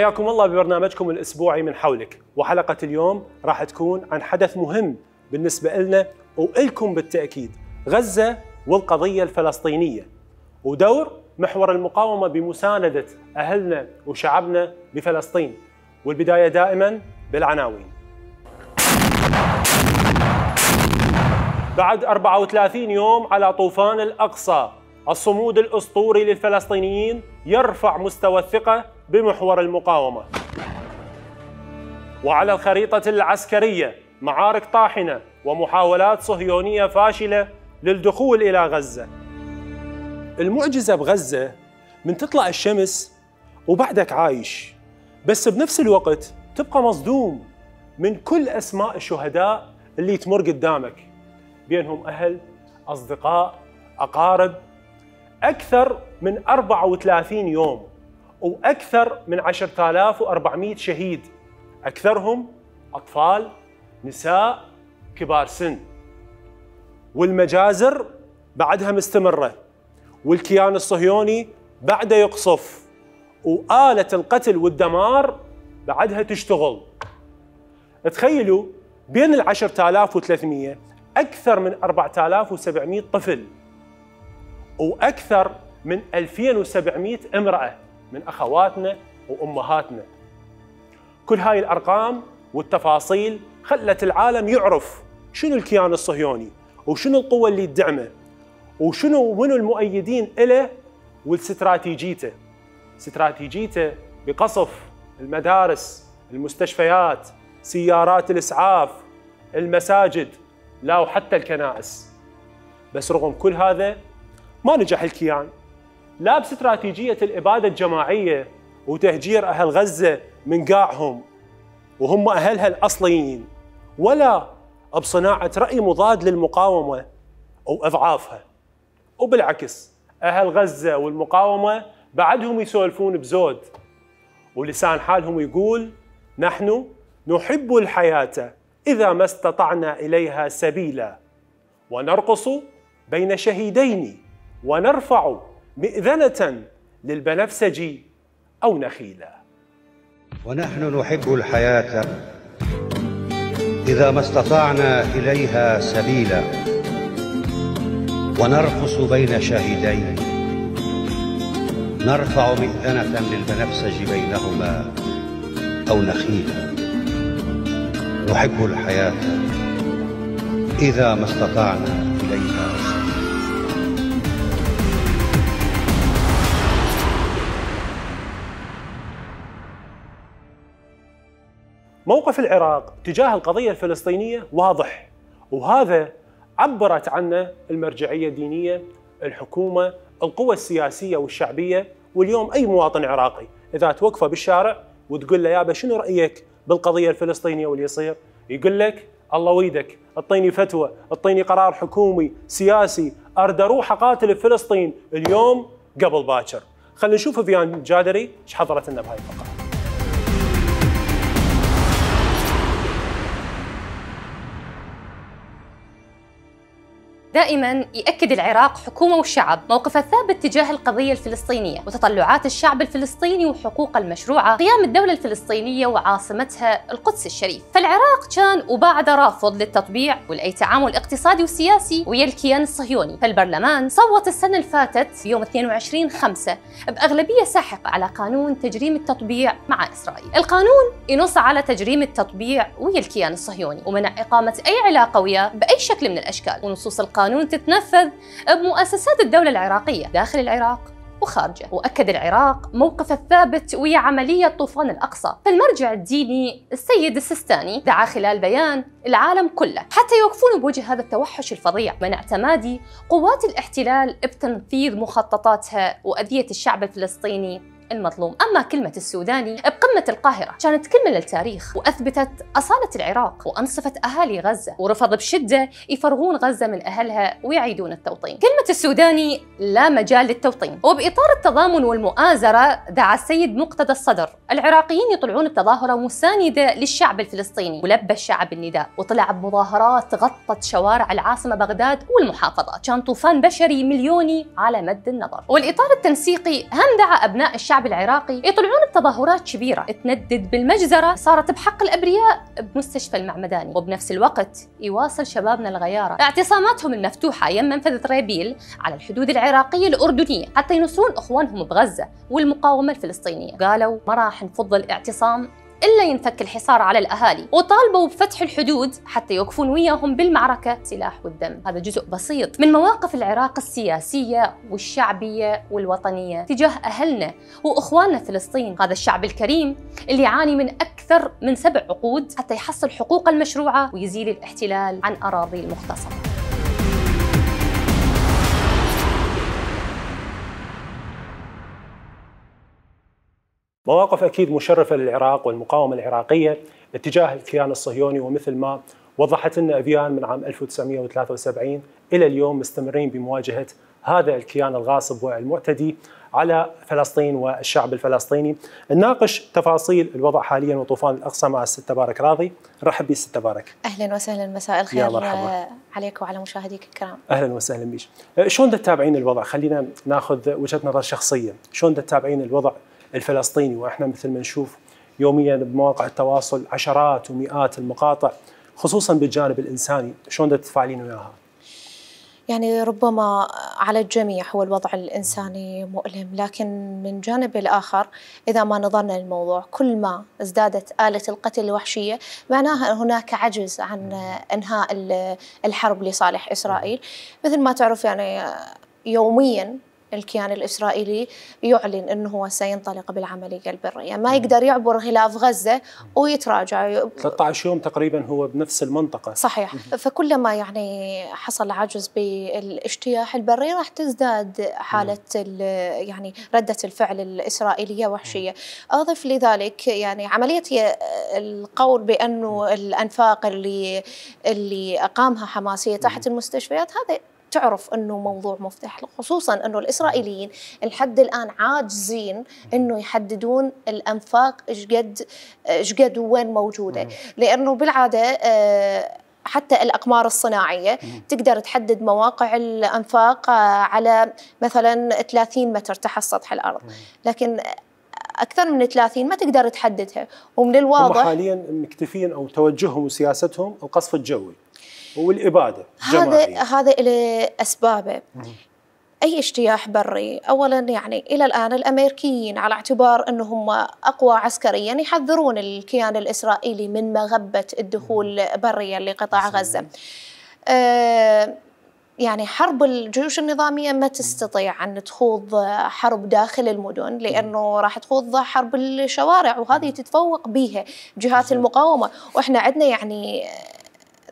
حياكم الله ببرنامجكم الأسبوعي من حولك وحلقة اليوم راح تكون عن حدث مهم بالنسبة لنا وإلكم بالتأكيد غزة والقضية الفلسطينية ودور محور المقاومة بمساندة أهلنا وشعبنا بفلسطين والبداية دائما بالعناوين بعد 34 يوم على طوفان الأقصى الصمود الأسطوري للفلسطينيين يرفع مستوى الثقة بمحور المقاومة وعلى الخريطة العسكرية معارك طاحنة ومحاولات صهيونية فاشلة للدخول إلى غزة المعجزة بغزة من تطلع الشمس وبعدك عايش بس بنفس الوقت تبقى مصدوم من كل أسماء الشهداء اللي تمر قدامك بينهم أهل أصدقاء أقارب أكثر من 34 يوم وأكثر من 10400 شهيد أكثرهم أطفال نساء كبار سن والمجازر بعدها مستمرة والكيان الصهيوني بعده يقصف وآلة القتل والدمار بعدها تشتغل تخيلوا بين ال 10300 أكثر من 4700 طفل وأكثر من 2700 امرأة من أخواتنا وأمهاتنا كل هاي الأرقام والتفاصيل خلت العالم يعرف شنو الكيان الصهيوني وشنو القوة اللي تدعمه وشنو منو المؤيدين له واستراتيجيته استراتيجيته بقصف المدارس المستشفيات سيارات الإسعاف المساجد لا وحتى الكنائس بس رغم كل هذا ما نجح الكيان لا باستراتيجية الإبادة الجماعية وتهجير أهل غزة من قاعهم وهم أهلها الأصليين ولا بصناعة رأي مضاد للمقاومة أو إضعافها وبالعكس أهل غزة والمقاومة بعدهم يسولفون بزود ولسان حالهم يقول نحن نحب الحياة إذا ما استطعنا إليها سبيلا ونرقص بين شهيدين ونرفع مئذنة للبنفسج أو نخيلة ونحن نحب الحياة إذا ما استطعنا إليها سبيلا ونرقص بين شاهدين نرفع مئذنة للبنفسج بينهما أو نخيلا نحب الحياة إذا ما استطعنا إليها سبيلا موقف العراق تجاه القضية الفلسطينية واضح وهذا عبرت عنه المرجعية الدينية الحكومة القوى السياسية والشعبية واليوم أي مواطن عراقي إذا توقفه بالشارع وتقول له يابا شنو رأيك بالقضية الفلسطينية واللي يصير يقول لك الله ويدك اعطيني فتوى اعطيني قرار حكومي سياسي ارد اروح اقاتل بفلسطين اليوم قبل باكر خلينا نشوف فيان جادري ايش حضرت لنا بهاي الفقره دائما يأكد العراق حكومة وشعب موقفه الثابت تجاه القضية الفلسطينية وتطلعات الشعب الفلسطيني وحقوقه المشروعة قيام الدولة الفلسطينية وعاصمتها القدس الشريف فالعراق كان وبعد رافض للتطبيع ولأي تعامل اقتصادي وسياسي ويا الكيان الصهيوني فالبرلمان صوت السنة الفاتت يوم 22 5 بأغلبية ساحقة على قانون تجريم التطبيع مع إسرائيل القانون ينص على تجريم التطبيع ويا الكيان الصهيوني ومنع إقامة أي علاقة وياه بأي شكل من الأشكال ونصوص القانون القانون تتنفذ بمؤسسات الدولة العراقية داخل العراق وخارجه وأكد العراق موقفه الثابت ويا عملية طوفان الأقصى فالمرجع الديني السيد السيستاني دعا خلال بيان العالم كله حتى يوقفون بوجه هذا التوحش الفظيع من اعتمادي قوات الاحتلال بتنفيذ مخططاتها وأذية الشعب الفلسطيني المظلوم أما كلمة السوداني بقمة القاهرة كانت كلمة للتاريخ وأثبتت أصالة العراق وأنصفت أهالي غزة ورفض بشدة يفرغون غزة من أهلها ويعيدون التوطين كلمة السوداني لا مجال للتوطين وبإطار التضامن والمؤازرة دعا السيد مقتدى الصدر العراقيين يطلعون بتظاهرة مساندة للشعب الفلسطيني ولبى الشعب النداء وطلع بمظاهرات غطت شوارع العاصمة بغداد والمحافظات كان طوفان بشري مليوني على مد النظر والإطار التنسيقي هم دعا أبناء الشعب الشعب العراقي يطلعون بتظاهرات كبيرة تندد بالمجزرة صارت بحق الأبرياء بمستشفى المعمداني وبنفس الوقت يواصل شبابنا الغيارة اعتصاماتهم المفتوحة يم منفذ ريبيل على الحدود العراقية الأردنية حتى ينصرون أخوانهم بغزة والمقاومة الفلسطينية قالوا ما راح نفضل اعتصام إلا ينفك الحصار على الأهالي وطالبوا بفتح الحدود حتى يوقفون وياهم بالمعركة سلاح والدم هذا جزء بسيط من مواقف العراق السياسية والشعبية والوطنية تجاه أهلنا وإخواننا فلسطين هذا الشعب الكريم اللي يعاني من أكثر من سبع عقود حتى يحصل حقوقه المشروعة ويزيل الاحتلال عن أراضي المغتصبة مواقف أكيد مشرفة للعراق والمقاومة العراقية اتجاه الكيان الصهيوني ومثل ما وضحت لنا أفيان من عام 1973 إلى اليوم مستمرين بمواجهة هذا الكيان الغاصب والمعتدي على فلسطين والشعب الفلسطيني نناقش تفاصيل الوضع حاليا وطوفان الأقصى مع الست تبارك راضي رحب الست تبارك أهلا وسهلا مساء الخير يا مرحبا. عليك وعلى مشاهديك الكرام أهلا وسهلا بيك أه، شلون تتابعين الوضع خلينا ناخذ وجهة نظر شخصية شلون تتابعين الوضع الفلسطيني واحنا مثل ما نشوف يوميا بمواقع التواصل عشرات ومئات المقاطع خصوصا بالجانب الانساني شلون تتفاعلين وياها؟ يعني ربما على الجميع هو الوضع الإنساني مؤلم لكن من جانب الآخر إذا ما نظرنا للموضوع كل ما ازدادت آلة القتل الوحشية معناها هناك عجز عن إنهاء الحرب لصالح إسرائيل مثل ما تعرف يعني يوميا الكيان الإسرائيلي يعلن أنه هو سينطلق بالعملية البرية يعني ما يقدر يعبر غلاف غزة ويتراجع 13 يوم تقريبا هو بنفس المنطقة صحيح فكلما يعني حصل عجز بالاجتياح البري راح تزداد حالة يعني ردة الفعل الإسرائيلية وحشية أضف لذلك يعني عملية القول بأنه الأنفاق اللي اللي أقامها حماس هي تحت المستشفيات هذا تعرف انه موضوع مفتاح خصوصا انه الاسرائيليين لحد الان عاجزين انه يحددون الانفاق ايش قد ايش قد وين موجوده لانه بالعاده آه، حتى الأقمار الصناعية تقدر تحدد مواقع الأنفاق آه، على مثلا 30 متر تحت سطح الأرض لكن أكثر من 30 ما تقدر تحددها ومن الواضح هم حاليا مكتفين أو توجههم وسياستهم القصف الجوي والاباده هذا هذا له اسبابه اي اجتياح بري اولا يعني الى الان الامريكيين على اعتبار انهم اقوى عسكريا يحذرون الكيان الاسرائيلي من مغبه الدخول بريا لقطاع غزه آه يعني حرب الجيوش النظامية ما تستطيع أن تخوض حرب داخل المدن لأنه راح تخوض حرب الشوارع وهذه تتفوق بها جهات المقاومة وإحنا عندنا يعني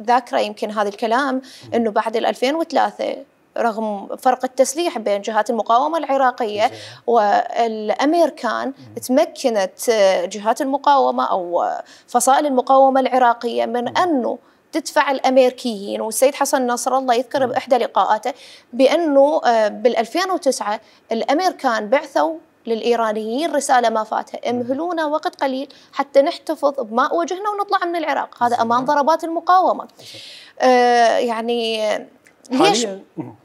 ذاكره يمكن هذا الكلام انه بعد 2003 رغم فرق التسليح بين جهات المقاومة العراقية والأمريكان تمكنت آه، جهات المقاومة أو آه، فصائل المقاومة العراقية من أنه تدفع الامريكيين والسيد حسن نصر الله يذكر باحدى لقاءاته بانه آه، بال 2009 الامريكان بعثوا للإيرانيين رسالة ما فاتها امهلونا وقت قليل حتى نحتفظ بماء وجهنا ونطلع من العراق هذا أمام ضربات المقاومة آه يعني ليش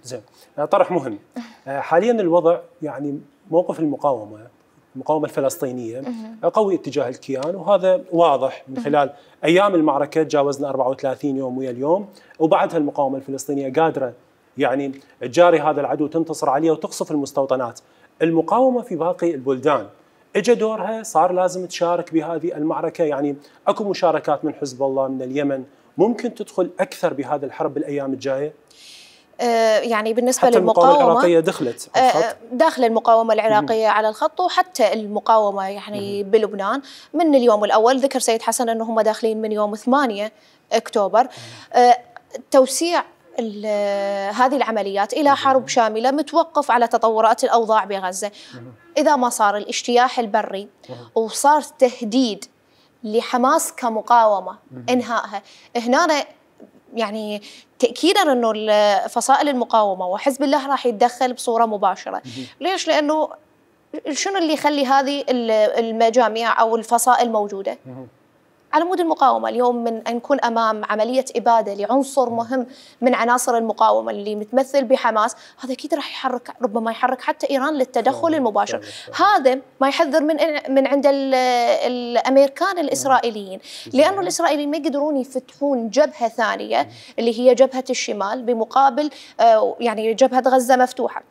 زين آه، طرح مهم آه، حاليا الوضع يعني موقف المقاومة المقاومة الفلسطينية آه، قوي اتجاه الكيان وهذا واضح من خلال أيام المعركة تجاوزنا 34 يوم ويا اليوم وبعدها المقاومة الفلسطينية قادرة يعني تجاري هذا العدو تنتصر عليه وتقصف المستوطنات المقاومه في باقي البلدان اجى دورها صار لازم تشارك بهذه المعركه يعني اكو مشاركات من حزب الله من اليمن ممكن تدخل اكثر بهذه الحرب بالايام الجايه؟ أه، يعني بالنسبه حتى للمقاومه المقاومه العراقيه دخلت أه، أه، الخط. داخل المقاومه العراقيه مم. على الخط وحتى المقاومه يعني مم. بلبنان من اليوم الاول ذكر سيد حسن انه هم داخلين من يوم 8 اكتوبر مم. توسيع هذه العمليات الى حرب شامله متوقف على تطورات الاوضاع بغزه اذا ما صار الاجتياح البري وصار تهديد لحماس كمقاومه انهائها هنا يعني تاكيدا انه فصائل المقاومه وحزب الله راح يتدخل بصوره مباشره ليش لانه شنو اللي يخلي هذه المجاميع او الفصائل موجوده على مود المقاومه اليوم من ان نكون امام عمليه اباده لعنصر مهم من عناصر المقاومه اللي متمثل بحماس هذا اكيد راح يحرك ربما يحرك حتى ايران للتدخل نعم، المباشر نعم، نعم. هذا ما يحذر من من عند الامريكان الاسرائيليين لانه الاسرائيليين ما يقدرون يفتحون جبهه ثانيه اللي هي جبهه الشمال بمقابل آه، يعني جبهه غزه مفتوحه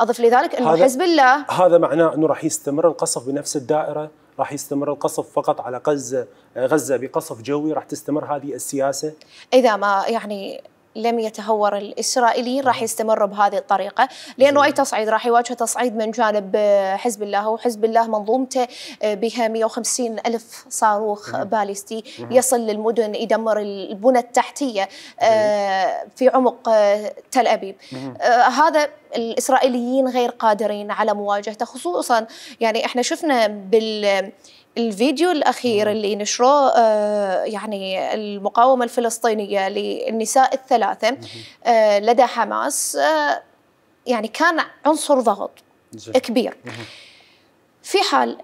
اضف لذلك انه حزب الله هذا معناه انه راح يستمر القصف بنفس الدائره راح يستمر القصف فقط على غزه غزه بقصف جوي راح تستمر هذه السياسه اذا ما يعني لم يتهور الاسرائيليين راح نعم. يستمروا بهذه الطريقه لانه اي تصعيد راح يواجه تصعيد من جانب حزب الله وحزب الله منظومته بها 150 الف صاروخ باليستي يصل للمدن يدمر البنى التحتيه آه، في عمق آه، تل ابيب آه، هذا الاسرائيليين غير قادرين على مواجهته خصوصا يعني احنا شفنا بال الفيديو الاخير نعم. اللي نشروه آه، يعني المقاومه الفلسطينيه للنساء الثلاثه آه، لدى حماس آه، يعني كان عنصر ضغط كبير في حال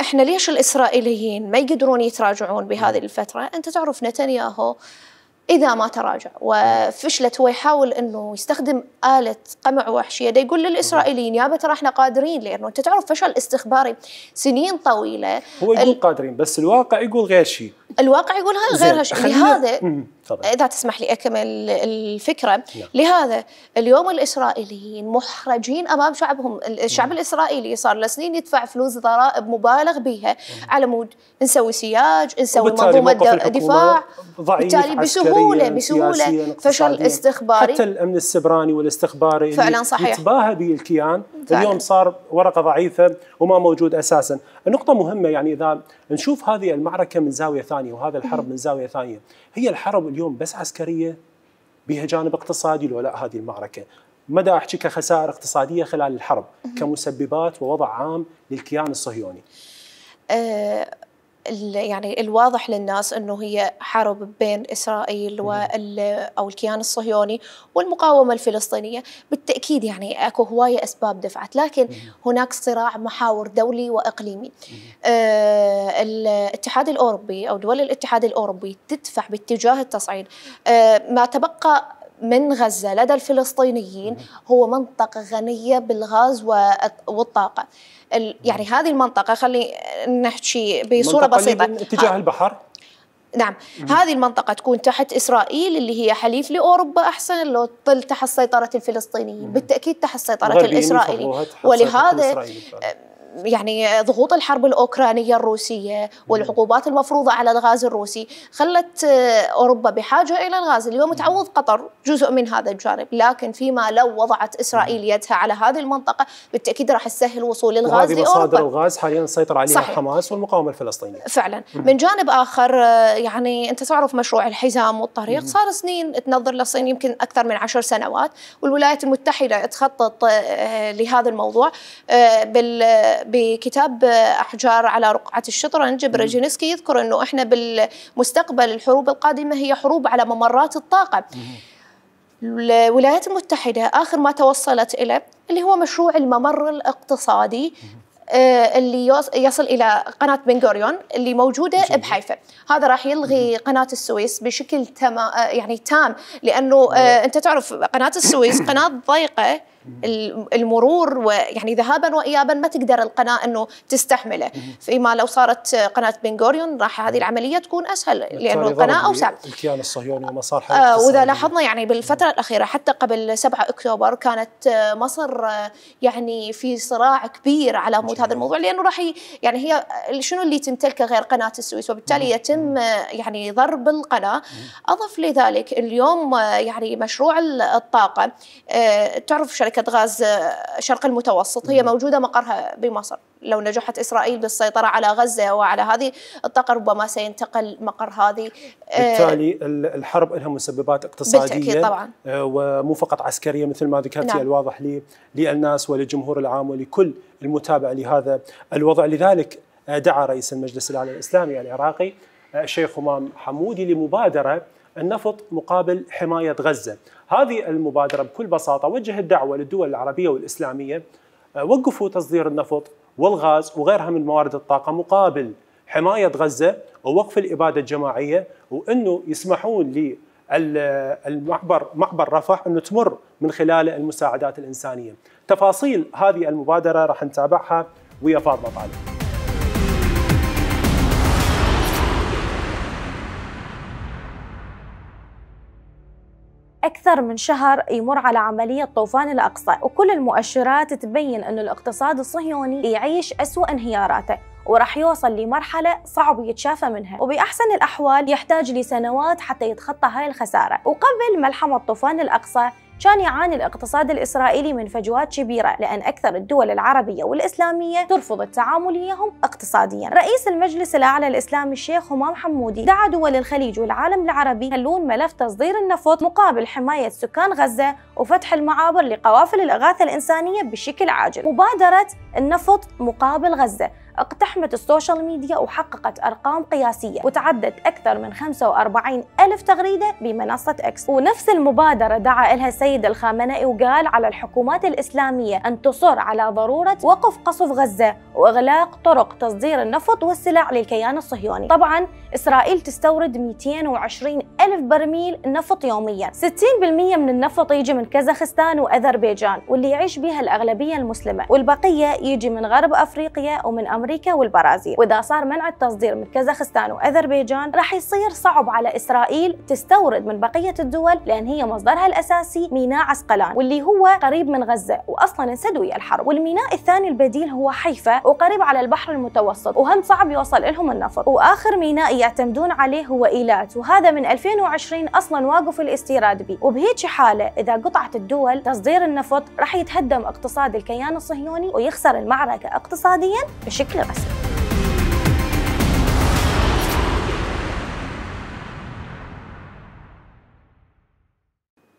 احنا ليش الاسرائيليين ما يقدرون يتراجعون بهذه الفتره انت تعرف نتنياهو اذا ما تراجع وفشلت هو يحاول انه يستخدم اله قمع وحشيه دا يقول للاسرائيليين يا ترى احنا قادرين لانه انت تعرف فشل استخباري سنين طويله هو يقول قادرين بس الواقع يقول غير شيء الواقع يقول هاي غير لهذا اذا تسمح لي اكمل الفكره نعم. لهذا اليوم الاسرائيليين محرجين امام شعبهم الشعب نعم. الاسرائيلي صار له سنين يدفع فلوس ضرائب مبالغ بها نعم. على مود نسوي سياج نسوي منظومه دفاع بالتالي بسهوله بسهوله فشل استخباري حتى الامن السبراني والاستخباري فعلا صحيح يتباهى به الكيان فعلا. اليوم صار ورقه ضعيفه وما موجود اساسا النقطه مهمه يعني اذا نشوف هذه المعركه من زاويه ثانيه ثانيه وهذا الحرب إيه. من زاويه ثانيه هي الحرب اليوم بس عسكريه بها جانب اقتصادي لو لا هذه المعركه مدى احكي كخسائر اقتصاديه خلال الحرب كمسببات ووضع عام للكيان الصهيوني آه، يعني الواضح للناس انه هي حرب بين اسرائيل او الكيان الصهيوني والمقاومه الفلسطينيه، بالتاكيد يعني اكو هوايه اسباب دفعت، لكن هناك صراع محاور دولي واقليمي. آه الاتحاد الاوروبي او دول الاتحاد الاوروبي تدفع باتجاه التصعيد، آه ما تبقى من غزة لدى الفلسطينيين هو منطقة غنية بالغاز والطاقة يعني هذه المنطقة خلي نحكي بصورة بسيطة اتجاه البحر نعم مم. هذه المنطقة تكون تحت إسرائيل اللي هي حليف لأوروبا أحسن لو تظل تحت سيطرة الفلسطينيين مم. بالتأكيد تحت سيطرة الإسرائيليين ولهذا يعني ضغوط الحرب الأوكرانية الروسية والعقوبات المفروضة على الغاز الروسي خلت أوروبا بحاجة إلى الغاز اليوم تعوض قطر جزء من هذا الجانب لكن فيما لو وضعت إسرائيل يدها على هذه المنطقة بالتأكيد راح تسهل وصول الغاز لأوروبا مصادر الغاز حاليا سيطر عليها صحيح. حماس والمقاومة الفلسطينية فعلا من جانب آخر آه، يعني أنت تعرف مشروع الحزام والطريق صار سنين تنظر للصين يمكن أكثر من عشر سنوات والولايات المتحدة تخطط آه، لهذا الموضوع آه، بال بكتاب أحجار على رقعة الشطرنج برجينسكي يذكر أنه إحنا بالمستقبل الحروب القادمة هي حروب على ممرات الطاقة الولايات المتحدة آخر ما توصلت إليه اللي هو مشروع الممر الاقتصادي آه، اللي يصل الى قناه بن غوريون اللي موجوده جميل. بحيفا هذا راح يلغي قناه السويس بشكل تما آه، يعني تام لانه آه، انت تعرف قناه السويس قناه ضيقه المرور ويعني ذهابا وايابا ما تقدر القناه انه تستحمله فيما لو صارت قناه بن غوريون راح هذه العمليه تكون اسهل لانه القناه اوسع الكيان الصهيوني حركه آه واذا لاحظنا يعني بالفتره الاخيره حتى قبل 7 اكتوبر كانت آه، مصر آه، يعني في صراع كبير على مود هذا الموضوع لانه راح يعني هي شنو اللي تمتلكه غير قناه السويس وبالتالي يتم آه، يعني ضرب القناه اضف لذلك اليوم يعني مشروع الطاقه تعرف شركه شركة غاز شرق المتوسط هي موجودة مقرها بمصر لو نجحت إسرائيل بالسيطرة على غزة وعلى هذه الطاقة ربما سينتقل مقر هذه بالتالي آه، الحرب لها مسببات اقتصادية بالتأكيد طبعا آه، ومو فقط عسكرية مثل ما ذكرت نعم. الواضح للناس وللجمهور العام ولكل المتابع لهذا الوضع لذلك آه، دعا رئيس المجلس الأعلى الإسلامي العراقي الشيخ همام حمودي لمبادرة النفط مقابل حماية غزة هذه المبادرة بكل بساطة وجهت دعوة للدول العربية والإسلامية آه، وقفوا تصدير النفط والغاز وغيرها من موارد الطاقة مقابل حماية غزة ووقف الإبادة الجماعية وأنه يسمحون للمعبر المعبر معبر رفح انه تمر من خلاله المساعدات الانسانيه. تفاصيل هذه المبادره راح نتابعها ويا فاطمه طالب. أكثر من شهر يمر على عملية طوفان الأقصى وكل المؤشرات تبين أن الاقتصاد الصهيوني يعيش أسوأ انهياراته وراح يوصل لمرحلة صعب يتشافى منها وبأحسن الأحوال يحتاج لسنوات حتى يتخطى هاي الخسارة وقبل ملحمة طوفان الأقصى كان يعاني الاقتصاد الإسرائيلي من فجوات كبيرة لأن أكثر الدول العربية والإسلامية ترفض التعامل وياهم اقتصاديا رئيس المجلس الأعلى الإسلامي الشيخ همام حمودي دعا دول الخليج والعالم العربي يحلون ملف تصدير النفط مقابل حماية سكان غزة وفتح المعابر لقوافل الإغاثة الإنسانية بشكل عاجل مبادرة النفط مقابل غزة اقتحمت السوشيال ميديا وحققت أرقام قياسية وتعدت أكثر من 45 ألف تغريدة بمنصة إكس ونفس المبادرة دعا إلها السيد الخامنئي وقال على الحكومات الإسلامية أن تصر على ضرورة وقف قصف غزة وإغلاق طرق تصدير النفط والسلع للكيان الصهيوني طبعا إسرائيل تستورد 220 ألف برميل نفط يوميا 60% من النفط يجي من كازاخستان وأذربيجان واللي يعيش بها الأغلبية المسلمة والبقية يجي من غرب أفريقيا ومن أمريكا أمريكا والبرازيل وإذا صار منع التصدير من كازاخستان وأذربيجان راح يصير صعب على إسرائيل تستورد من بقية الدول لأن هي مصدرها الأساسي ميناء عسقلان واللي هو قريب من غزة وأصلا انسد ويا الحرب والميناء الثاني البديل هو حيفا وقريب على البحر المتوسط وهم صعب يوصل لهم النفط وآخر ميناء يعتمدون عليه هو إيلات وهذا من 2020 أصلا واقف الاستيراد به وبهيك حالة إذا قطعت الدول تصدير النفط راح يتهدم اقتصاد الكيان الصهيوني ويخسر المعركة اقتصاديا بشكل للدراسة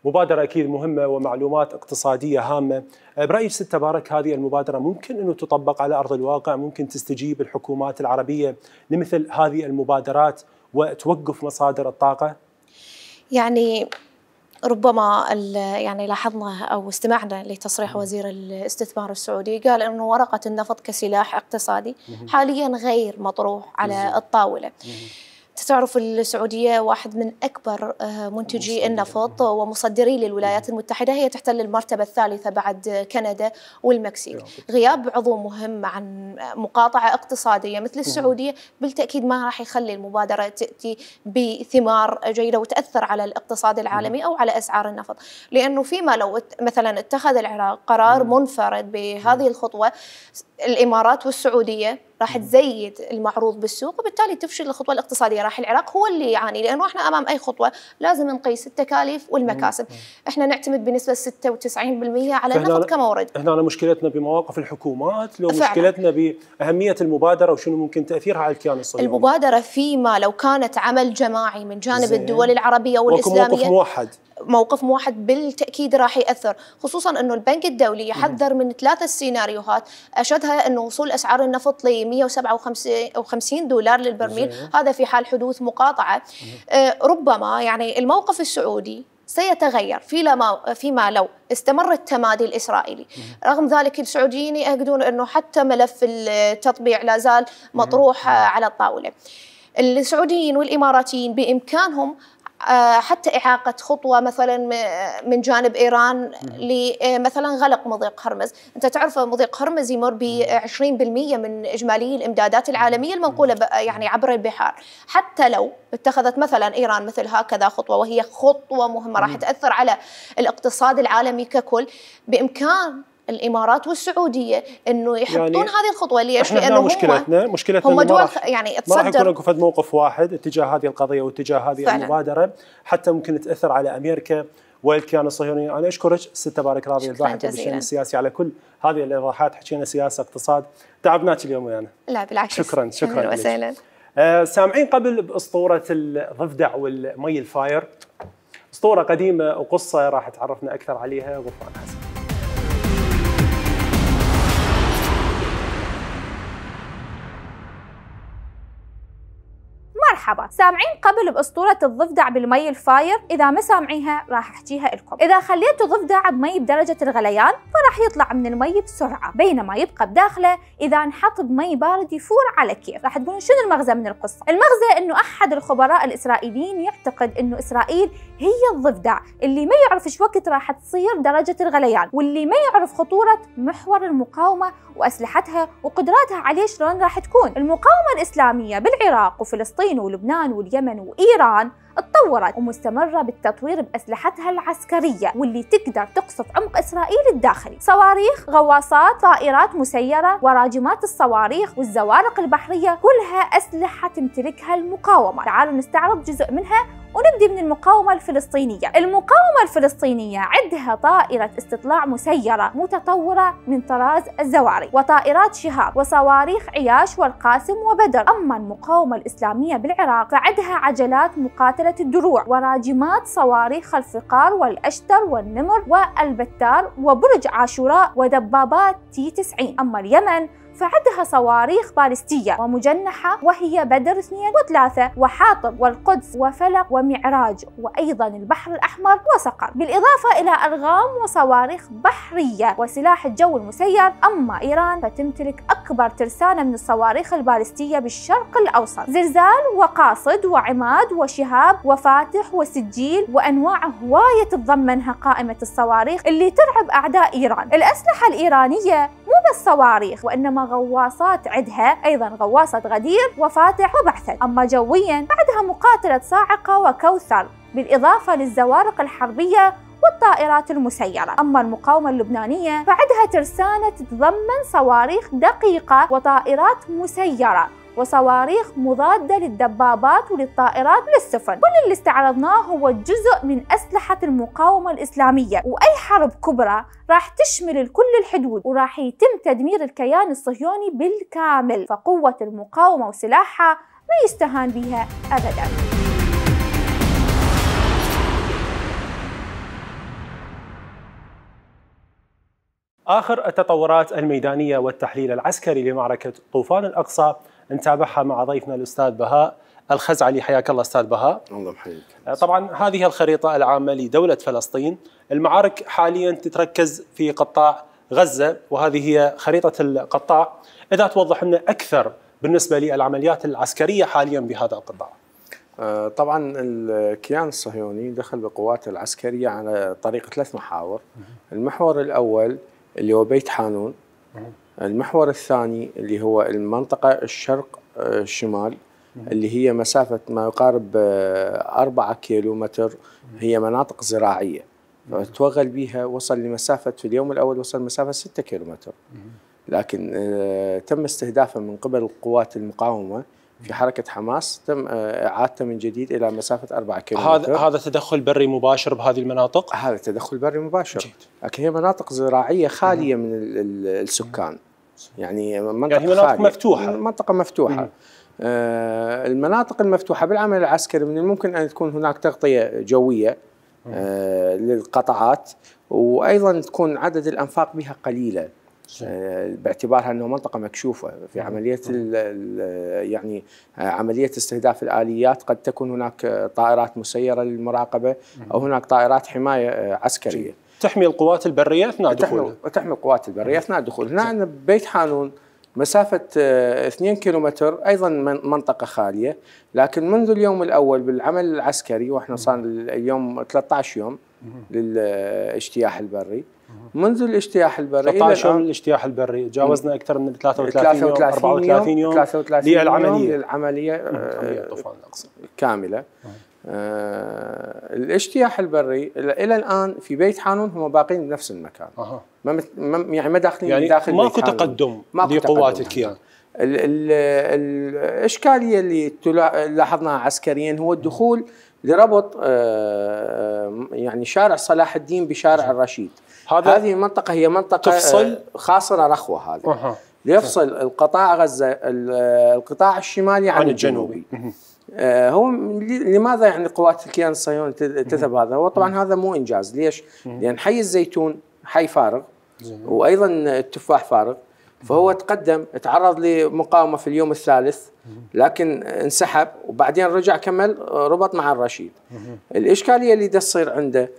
مبادرة أكيد مهمة ومعلومات اقتصادية هامة برأيك ست تبارك هذه المبادرة ممكن أنه تطبق على أرض الواقع ممكن تستجيب الحكومات العربية لمثل هذه المبادرات وتوقف مصادر الطاقة؟ يعني ربما يعني لاحظنا او استمعنا لتصريح وزير الاستثمار السعودي قال انه ورقه النفط كسلاح اقتصادي حاليا غير مطروح على الطاوله. تعرف السعودية واحد من أكبر آه، منتجي النفط ومصدري للولايات المتحدة هي تحتل المرتبة الثالثة بعد كندا والمكسيك غياب عضو مهم عن مقاطعة اقتصادية مثل السعودية بالتأكيد ما راح يخلي المبادرة تأتي بثمار جيدة وتأثر على الاقتصاد العالمي أو على أسعار النفط لأنه فيما لو مثلا اتخذ العراق قرار منفرد بهذه الخطوة الإمارات والسعودية راح تزيد المعروض بالسوق وبالتالي تفشل الخطوه الاقتصاديه راح العراق هو اللي يعاني لانه احنا امام اي خطوه لازم نقيس التكاليف والمكاسب احنا نعتمد بنسبه 96% على النفط كمورد احنا على مشكلتنا بمواقف الحكومات لو فعلا. مشكلتنا باهميه المبادره وشنو ممكن تاثيرها على الكيان الصهيوني المبادره فيما لو كانت عمل جماعي من جانب زين. الدول العربيه والاسلاميه موقف موحد موقف موحد بالتاكيد راح ياثر خصوصا انه البنك الدولي يحذر من ثلاثة سيناريوهات اشدها انه وصول اسعار النفط لي 157 دولار للبرميل هذا في حال حدوث مقاطعة آه، ربما يعني الموقف السعودي سيتغير فيما فيما لو استمر التمادي الاسرائيلي، رغم ذلك السعوديين يأكدون انه حتى ملف التطبيع لا زال مطروح على الطاوله. السعوديين والاماراتيين بامكانهم آه، حتى إعاقة خطوة مثلا من جانب إيران لمثلا آه، غلق مضيق هرمز أنت تعرف مضيق هرمز يمر ب 20% من إجمالي الإمدادات العالمية المنقولة يعني عبر البحار حتى لو اتخذت مثلا إيران مثل هكذا خطوة وهي خطوة مهمة راح تأثر على الاقتصاد العالمي ككل بإمكان الامارات والسعوديه انه يحطون يعني هذه الخطوه ليش؟ لانه مشكلتنا هم مشكلتنا هم دول يعني تصدر ما راح يكون اكو فد موقف واحد اتجاه هذه القضيه واتجاه هذه فعلا. المبادره حتى ممكن تاثر على امريكا والكيان الصهيوني انا اشكرك ست تبارك راضي الباحثه بالشان السياسي على كل هذه الايضاحات حكينا سياسه اقتصاد تعبناك اليوم ويانا لا بالعكس شكرا شكرا وسهلا آه سامعين قبل باسطوره الضفدع والمي الفاير اسطوره قديمه وقصه راح تعرفنا اكثر عليها غفران حسن مرحبا سامعين قبل باسطوره الضفدع بالمي الفاير اذا ما سامعيها راح احكيها لكم اذا خليتوا ضفدع بمي بدرجه الغليان فراح يطلع من المي بسرعه بينما يبقى بداخله اذا انحط بمي بارد يفور على كيف راح تقولون شنو المغزى من القصه المغزى انه احد الخبراء الاسرائيليين يعتقد انه اسرائيل هي الضفدع اللي ما يعرف ايش وقت راح تصير درجه الغليان واللي ما يعرف خطوره محور المقاومه واسلحتها وقدراتها عليه شلون راح تكون المقاومه الاسلاميه بالعراق وفلسطين لبنان واليمن وإيران اتطورت ومستمرة بالتطوير بأسلحتها العسكرية واللي تقدر تقصف عمق إسرائيل الداخلي صواريخ غواصات طائرات مسيرة وراجمات الصواريخ والزوارق البحرية كلها أسلحة تمتلكها المقاومة تعالوا نستعرض جزء منها ونبدي من المقاومة الفلسطينية المقاومة الفلسطينية عندها طائرة استطلاع مسيرة متطورة من طراز الزواري وطائرات شهاب وصواريخ عياش والقاسم وبدر أما المقاومة الإسلامية بالعراق فعدها عجلات مقاتلة الدروع وراجمات صواريخ الفقار والأشتر والنمر والبتار وبرج عاشوراء ودبابات تي 90 أما اليمن فعدها صواريخ بالستية ومجنحة وهي بدر اثنين وثلاثة وحاطب والقدس وفلق ومعراج وأيضا البحر الأحمر وصقر بالإضافة إلى أرغام وصواريخ بحرية وسلاح الجو المسير أما إيران فتمتلك أكبر ترسانة من الصواريخ البالستية بالشرق الأوسط زلزال وقاصد وعماد وشهاب وفاتح وسجيل وأنواع هواية تتضمنها قائمة الصواريخ اللي ترعب أعداء إيران الأسلحة الإيرانية بس صواريخ وإنما غواصات عدها أيضا غواصة غدير وفاتح وبعثل أما جويا بعدها مقاتلة صاعقة وكوثر بالإضافة للزوارق الحربية والطائرات المسيرة أما المقاومة اللبنانية بعدها ترسانة تتضمن صواريخ دقيقة وطائرات مسيرة وصواريخ مضادة للدبابات وللطائرات للسفن كل اللي استعرضناه هو جزء من أسلحة المقاومة الإسلامية وأي حرب كبرى راح تشمل الكل الحدود وراح يتم تدمير الكيان الصهيوني بالكامل فقوة المقاومة وسلاحها ما يستهان بها أبداً آخر التطورات الميدانية والتحليل العسكري لمعركة طوفان الأقصى نتابعها مع ضيفنا الاستاذ بهاء الخزعلي حياك الله استاذ بهاء الله يحييك آه، طبعا هذه الخريطه العامه لدوله فلسطين المعارك حاليا تتركز في قطاع غزه وهذه هي خريطه القطاع اذا توضح لنا اكثر بالنسبه للعمليات العسكريه حاليا بهذا القطاع آه، طبعا الكيان الصهيوني دخل بقواته العسكريه على طريق ثلاث محاور المحور الاول اللي هو بيت حانون المحور الثاني اللي هو المنطقة الشرق آه، الشمال اللي هي مسافة ما يقارب آه، أربعة كيلو متر هي مناطق زراعية توغل بها وصل لمسافة في اليوم الأول وصل مسافة ستة كيلو متر لكن آه، تم استهدافه من قبل قوات المقاومة في حركه حماس تم آه، اعادته من جديد الى مسافه 4 كيلو هذا هذا تدخل بري مباشر بهذه المناطق؟ هذا تدخل بري مباشر لكن هي مناطق زراعيه خاليه مم. من السكان يعني منطقه يعني مناطق خالية. مفتوحه منطقه مفتوحه مم. آه المناطق المفتوحه بالعمل العسكري من الممكن ان تكون هناك تغطيه جويه آه للقطعات وايضا تكون عدد الانفاق بها قليله آه، باعتبارها انه منطقه مكشوفه في نعم. عمليه نعم. يعني آه، عمليه استهداف الاليات قد تكون هناك طائرات مسيره للمراقبه او هناك طائرات حمايه آه، عسكريه تحمي القوات البريه اثناء دخولها تحمي القوات البريه اثناء دخول هنا بيت حانون مسافة 2 كيلومتر أيضا منطقة خالية لكن منذ اليوم الأول بالعمل العسكري وإحنا صار اليوم 13 يوم للاجتياح البري منذ الاجتياح البري 13 يوم الاجتياح البري تجاوزنا اكثر من 33 يوم 34 يوم 33 يوم للعمليه للعمليه آه كامله آه الاجتياح البري الى الان في بيت حانون هم باقين بنفس المكان أه. ما مت... يعني ما داخلين يعني داخل ماكو تقدم لقوات الكيان ال ال الاشكاليه اللي لاحظناها عسكريا هو الدخول لربط آه, آه، يعني شارع صلاح الدين بشارع الرشيد هذا هذه المنطقه هي منطقه تفصل آه، خاصره رخوه هذه أه. ليفصل القطاع غزه آه، القطاع الشمالي عن, عن الجنوبي, الجنوبي. آه، هو لماذا يعني قوات الكيان الصهيوني تذهب هذا؟ هو طبعا هذا مو انجاز، ليش؟ لان حي الزيتون حي فارغ وايضا التفاح فارغ فهو تقدم تعرض لمقاومه في اليوم الثالث لكن انسحب وبعدين رجع كمل ربط مع الرشيد. الاشكاليه اللي تصير عنده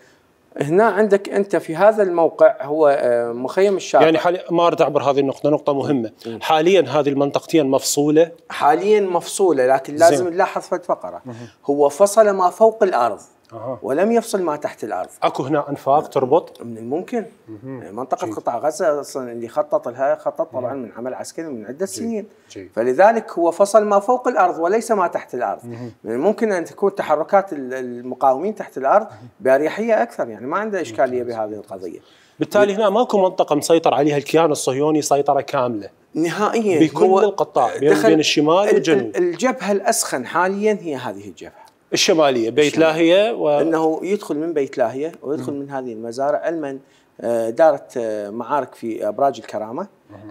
هنا عندك انت في هذا الموقع هو آه، مخيم الشاطئ يعني حاليا ما اريد اعبر هذه النقطه نقطه مهمه م. حاليا هذه المنطقتين مفصوله حاليا مفصوله لكن لازم نلاحظ فد فقره هو فصل ما فوق الارض أه. ولم يفصل ما تحت الارض اكو هنا انفاق نعم. تربط من الممكن مم. يعني منطقه جيد. قطاع غزه اصلا اللي خطط لها خطط طبعا من عمل عسكري من عده سنين جيد. فلذلك هو فصل ما فوق الارض وليس ما تحت الارض مم. من يعني الممكن ان تكون تحركات المقاومين تحت الارض باريحيه اكثر يعني ما عنده اشكاليه بهذه القضيه بالتالي هنا ماكو منطقه مسيطر عليها الكيان الصهيوني سيطره كامله نهائيا بكل القطاع بين الشمال والجنوب الجبهه الاسخن حاليا هي هذه الجبهه الشماليه بيت لاهيه و... انه يدخل من بيت لاهيه ويدخل من هذه المزارع علما آه، دارت آه، معارك في ابراج الكرامه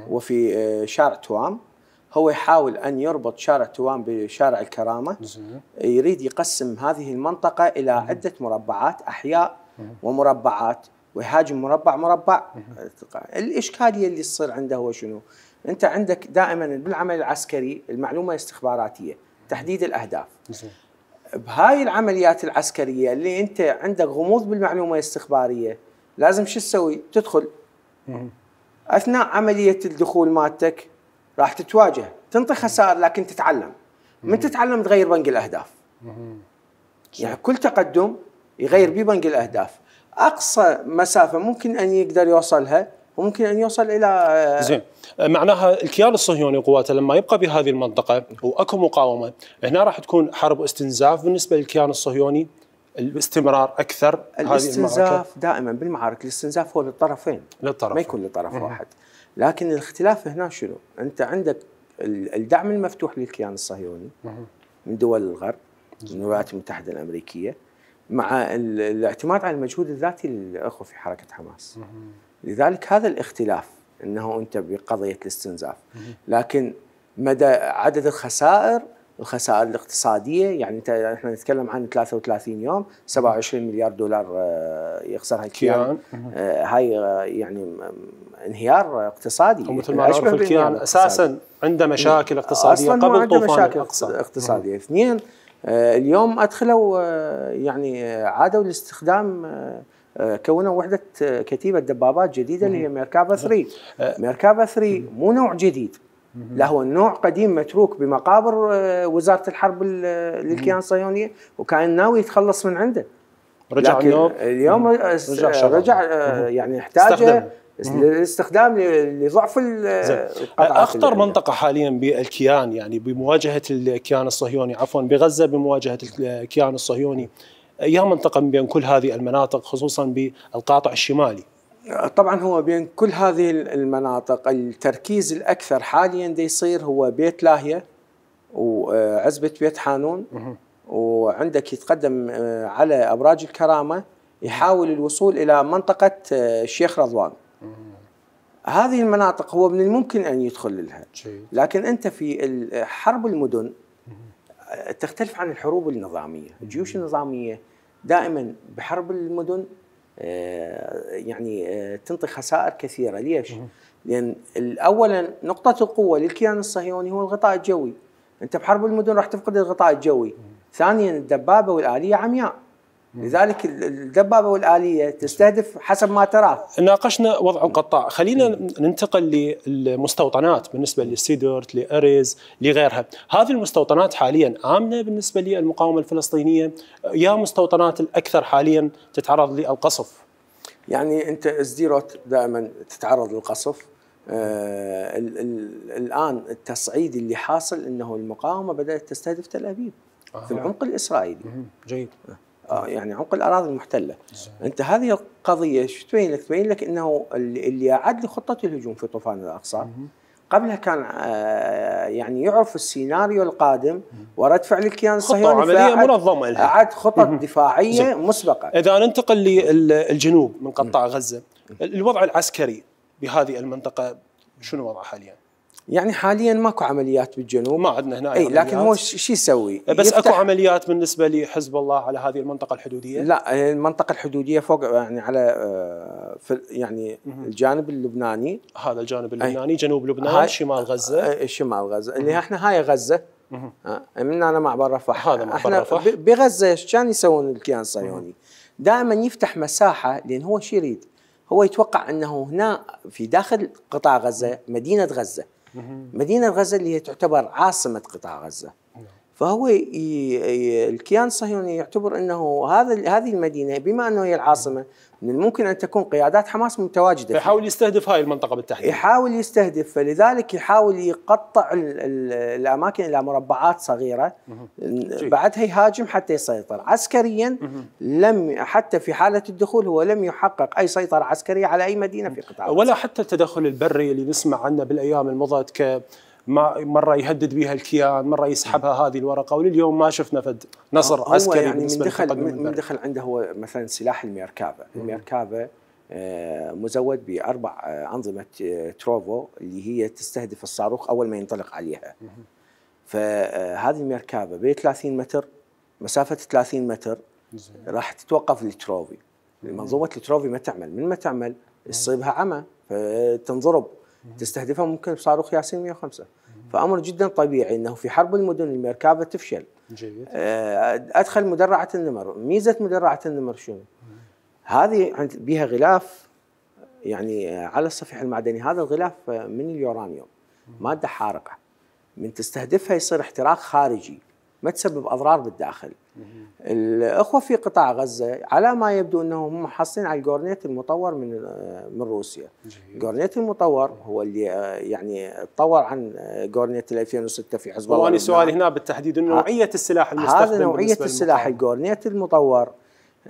وفي آه، شارع توام هو يحاول ان يربط شارع توام بشارع الكرامه يريد يقسم هذه المنطقه الى عده مربعات احياء ومربعات ويهاجم مربع مربع الاشكاليه اللي تصير عنده هو شنو؟ انت عندك دائما بالعمل العسكري المعلومه الاستخباراتيه تحديد الاهداف بهاي العمليات العسكريه اللي انت عندك غموض بالمعلومه الاستخباريه لازم شو تسوي؟ تدخل اثناء عمليه الدخول مالتك راح تتواجه تنطي خسائر لكن تتعلم من تتعلم تغير بنك الاهداف يعني كل تقدم يغير بيه بنك الاهداف اقصى مسافه ممكن ان يقدر يوصلها وممكن ان يوصل الى آه، زين آه، معناها الكيان الصهيوني وقواته لما يبقى بهذه المنطقه واكو مقاومه هنا راح تكون حرب استنزاف بالنسبه للكيان الصهيوني الاستمرار اكثر الاستنزاف دائما بالمعارك الاستنزاف هو للطرفين للطرف ما يكون لطرف واحد لكن الاختلاف هنا شنو؟ انت عندك الدعم المفتوح للكيان الصهيوني من دول الغرب من الولايات المتحده الامريكيه مع الاعتماد على المجهود الذاتي للاخوه في حركه حماس لذلك هذا الاختلاف انه انت بقضيه الاستنزاف لكن مدى عدد الخسائر الخسائر الاقتصاديه يعني انت احنا نتكلم عن 33 يوم 27 مليار دولار آه، يخسرها الكيان آه، هاي آه، يعني انهيار اقتصادي ومثل يعني ما نعرف الكيان اساسا عنده مشاكل اقتصاديه أصلاً قبل طوفان مشاكل الاقتصاد. اقتصاديه اثنين اليوم ادخلوا يعني عادوا لاستخدام كونوا وحده كتيبه دبابات جديده اللي هي ميركافا 3 أه. ميركافا 3 مو نوع جديد لا هو نوع قديم متروك بمقابر آه، وزاره الحرب للكيان الصهيونيه وكان ناوي يتخلص من عنده رجع اليوم اليوم آه، رجع, رجع يعني احتاجه للاستخدام لضعف اخطر منطقه حاليا بالكيان يعني بمواجهه الكيان الصهيوني عفوا بغزه بمواجهه الكيان الصهيوني يا من بين كل هذه المناطق خصوصا بالقاطع الشمالي طبعا هو بين كل هذه المناطق التركيز الاكثر حاليا دي يصير هو بيت لاهيه وعزبه بيت حانون وعندك يتقدم آه، على ابراج الكرامه يحاول الوصول الى منطقه آه، الشيخ رضوان هذه المناطق هو من الممكن ان يدخل لها لكن انت في حرب المدن تختلف عن الحروب النظاميه، الجيوش النظاميه دائما بحرب المدن آه، يعني آه، تنطي خسائر كثيره، ليش؟ لان اولا نقطه القوه للكيان الصهيوني هو الغطاء الجوي، انت بحرب المدن راح تفقد الغطاء الجوي. ثانيا الدبابه والاليه عمياء لذلك الدبابه والاليه تستهدف حسب ما تراه. ناقشنا وضع القطاع، خلينا ننتقل للمستوطنات بالنسبه لسيدورت لاريز، لغيرها، هذه المستوطنات حاليا امنه بالنسبه للمقاومه الفلسطينيه، يا مستوطنات الاكثر حاليا تتعرض للقصف. يعني انت ازديروت دائما تتعرض للقصف، آه الان التصعيد اللي حاصل انه المقاومه بدات تستهدف تل ابيب آه. في العمق الاسرائيلي. جيد. آه. آه، يعني عمق الاراضي المحتله نعم. انت هذه القضيه شو تبين لك؟ تبين لك انه اللي اعد لخطه الهجوم في طوفان الاقصى قبلها كان آه، يعني يعرف السيناريو القادم ورد فعل الكيان الصهيوني خطه عمليه منظمه لها اعد خطط دفاعيه زي. مسبقه اذا ننتقل للجنوب من قطاع غزه الوضع العسكري بهذه المنطقه شنو وضعه حاليا؟ يعني حاليا ماكو عمليات بالجنوب ما عندنا هنا اي لكن هو شو يسوي؟ بس اكو عمليات بالنسبه لحزب الله على هذه المنطقه الحدوديه؟ لا المنطقه الحدوديه فوق يعني على آه، في يعني الجانب اللبناني هذا الجانب اللبناني جنوب لبنان شمال غزه آه، شمال غزه اللي احنا هاي غزه آه، من انا معبر رفح هذا معبر رفح بغزه كان يسوون الكيان الصهيوني دائما يفتح مساحه لان هو شو يريد؟ هو يتوقع انه هنا في داخل قطاع غزه مدينه غزه مدينة غزة اللي هي تعتبر عاصمة قطاع غزة فهو الكيان الصهيوني يعتبر انه هذا هذه المدينه بما انه هي العاصمه من الممكن ان تكون قيادات حماس متواجده يحاول يستهدف هاي المنطقه بالتحديد يحاول يستهدف فلذلك يحاول يقطع الـ الـ الاماكن الى مربعات صغيره بعدها يهاجم حتى يسيطر عسكريا لم حتى في حاله الدخول هو لم يحقق اي سيطره عسكريه على اي مدينه في قطاع ولا حتى التدخل البري اللي نسمع عنه بالايام المضت ك ما مره يهدد بها الكيان مره يسحبها هذه الورقه ولليوم ما شفنا فد نصر هو عسكري يعني بالنسبه من دخل من دخل عنده هو مثلا سلاح الميركافا الميركافا آه، مزود باربع آه، انظمه آه، تروفو اللي هي تستهدف الصاروخ اول ما ينطلق عليها فهذه الميركافا ب 30 متر مسافه 30 متر راح تتوقف التروفي منظومه التروفي ما تعمل من ما تعمل تصيبها عمى فتنضرب تستهدفها ممكن بصاروخ ياسين 105 فامر جدا طبيعي انه في حرب المدن الميركافه تفشل جيد آه، ادخل مدرعه النمر، ميزه مدرعه النمر شنو؟ هذه بها غلاف يعني على الصفيح المعدني هذا الغلاف من اليورانيوم ماده حارقه من تستهدفها يصير احتراق خارجي ما تسبب اضرار بالداخل الاخوه في قطاع غزه على ما يبدو انهم محصلين على الجورنيت المطور من من روسيا. الجورنيت المطور هو اللي يعني تطور عن جورنيت 2006 في حزب الله. سؤالي هنا بالتحديد انه نوعيه السلاح المستخدم هذا نوعيه السلاح الجورنيت المطور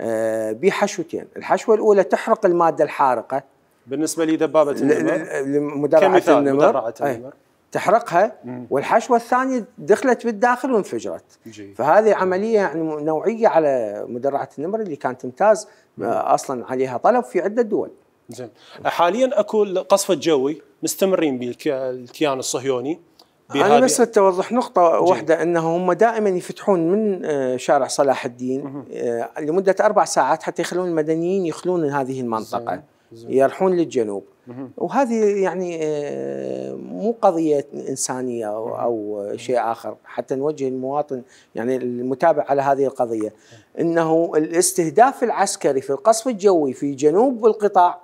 آه، بحشوتين، الحشوه الاولى تحرق الماده الحارقه بالنسبه لدبابه النمر كمثال مدرعه إيه. النمر تحرقها والحشوه الثانيه دخلت بالداخل وانفجرت جي. فهذه عمليه يعني نوعيه على مدرعه النمر اللي كانت تمتاز آه، اصلا عليها طلب في عده دول زين حاليا اكو القصف الجوي مستمرين به الكيان الصهيوني انا بس توضح نقطه جي. واحده انه هم دائما يفتحون من آه، شارع صلاح الدين مه. آه، لمده اربع ساعات حتى يخلون المدنيين يخلون هذه المنطقه زين. يرحون للجنوب وهذه يعني آه، مو قضية إنسانية أو شيء آخر حتى نوجه المواطن يعني المتابع على هذه القضية أنه الاستهداف العسكري في القصف الجوي في جنوب القطاع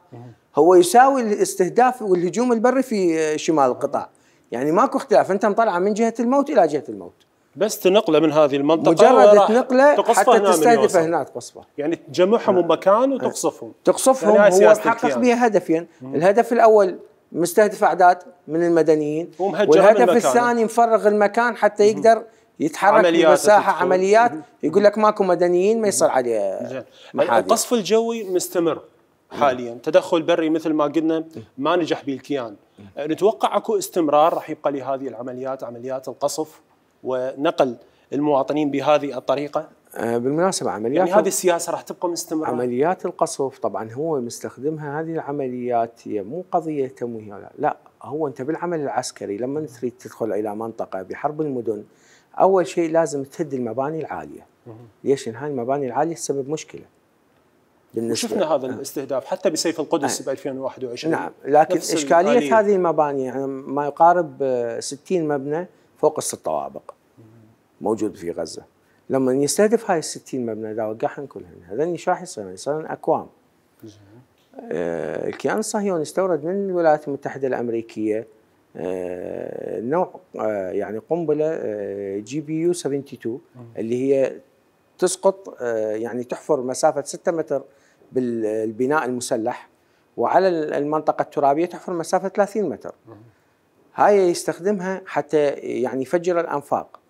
هو يساوي الاستهداف والهجوم البري في آه، شمال القطاع يعني ماكو اختلاف أنت مطلع من جهة الموت إلى جهة الموت بس تنقله من هذه المنطقه مجرد تنقله حتى تستهدف هناك قصفه يعني تجمعهم بمكان نعم. وتقصفهم تقصفهم يعني هو حقق بها هدفين مم. الهدف الاول مستهدف اعداد من المدنيين والهدف الثاني مفرغ المكان حتى يقدر مم. يتحرك في مساحه عمليات يقول لك ماكو مدنيين ما يصير عليه القصف الجوي مستمر حاليا تدخل بري مثل ما قلنا ما نجح به الكيان نتوقع اكو استمرار راح يبقى لهذه العمليات عمليات القصف ونقل المواطنين بهذه الطريقه؟ آه، بالمناسبه عمليات يعني هذه السياسه راح تبقى مستمره عمليات القصف طبعا هو مستخدمها هذه العمليات هي مو قضيه تمويه لا, هو انت بالعمل العسكري لما تريد تدخل الى منطقه بحرب المدن اول شيء لازم تهد المباني العاليه ليش؟ لان هاي المباني العاليه تسبب مشكله بالنسبة شفنا هذا آه. الاستهداف حتى بسيف القدس نعم. ب 2021 نعم لكن اشكاليه هذه المباني يعني ما يقارب 60 مبنى فوق الست طوابق موجود في غزة لما يستهدف هاي الستين مبنى دا وقعهم كلهم هذين شو راح يصير يصيرون أكوام آه، الكيان الصهيوني استورد من الولايات المتحدة الأمريكية آه، نوع آه، يعني قنبلة جي بي يو 72 اللي هي تسقط يعني تحفر مسافة 6 متر بالبناء المسلح وعلى المنطقة الترابية تحفر مسافة 30 متر هاي يستخدمها حتى يعني يفجر الانفاق